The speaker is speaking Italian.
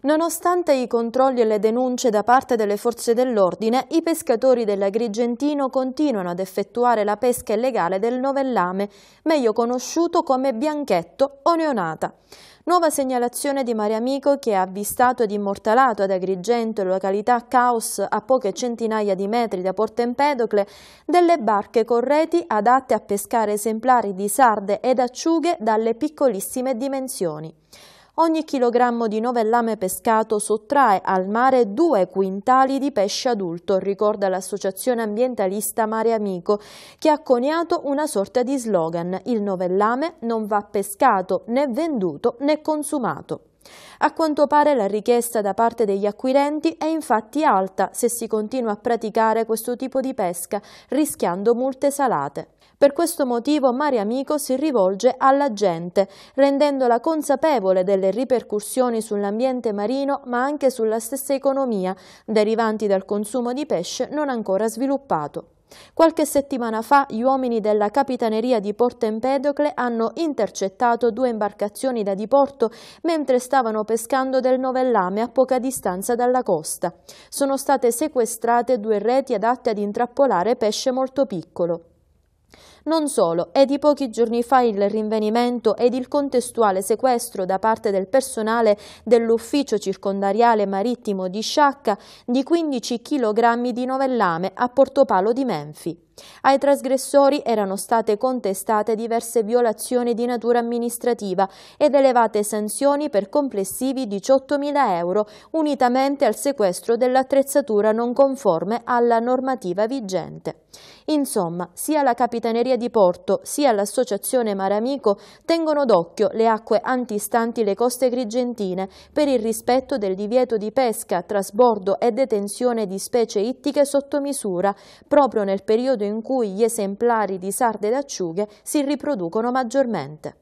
Nonostante i controlli e le denunce da parte delle forze dell'ordine, i pescatori dell'Agrigentino continuano ad effettuare la pesca illegale del novellame, meglio conosciuto come bianchetto o neonata. Nuova segnalazione di Mare Amico che ha avvistato ed immortalato ad Agrigento, località Caos, a poche centinaia di metri da Porto Empedocle, delle barche con reti adatte a pescare esemplari di sarde ed acciughe dalle piccolissime dimensioni ogni chilogrammo di novellame pescato sottrae al mare due quintali di pesce adulto, ricorda l'associazione ambientalista Mare Amico, che ha coniato una sorta di slogan, il novellame non va pescato né venduto né consumato. A quanto pare la richiesta da parte degli acquirenti è infatti alta se si continua a praticare questo tipo di pesca, rischiando multe salate. Per questo motivo Mare Amico si rivolge alla gente, rendendola consapevole delle ripercussioni sull'ambiente marino ma anche sulla stessa economia, derivanti dal consumo di pesce non ancora sviluppato. Qualche settimana fa gli uomini della Capitaneria di Porto Empedocle hanno intercettato due imbarcazioni da diporto mentre stavano pescando del Novellame a poca distanza dalla costa. Sono state sequestrate due reti adatte ad intrappolare pesce molto piccolo. Non solo, è di pochi giorni fa il rinvenimento ed il contestuale sequestro da parte del personale dell'ufficio circondariale marittimo di Sciacca di 15 kg di novellame a Portopalo di Menfi. Ai trasgressori erano state contestate diverse violazioni di natura amministrativa ed elevate sanzioni per complessivi 18.000 euro, unitamente al sequestro dell'attrezzatura non conforme alla normativa vigente. Insomma, sia la Capitaneria di Porto sia l'Associazione Maramico tengono d'occhio le acque antistanti le coste grigentine per il rispetto del divieto di pesca, trasbordo e detenzione di specie ittiche sotto misura, proprio nel periodo in in cui gli esemplari di sarde ed acciughe si riproducono maggiormente.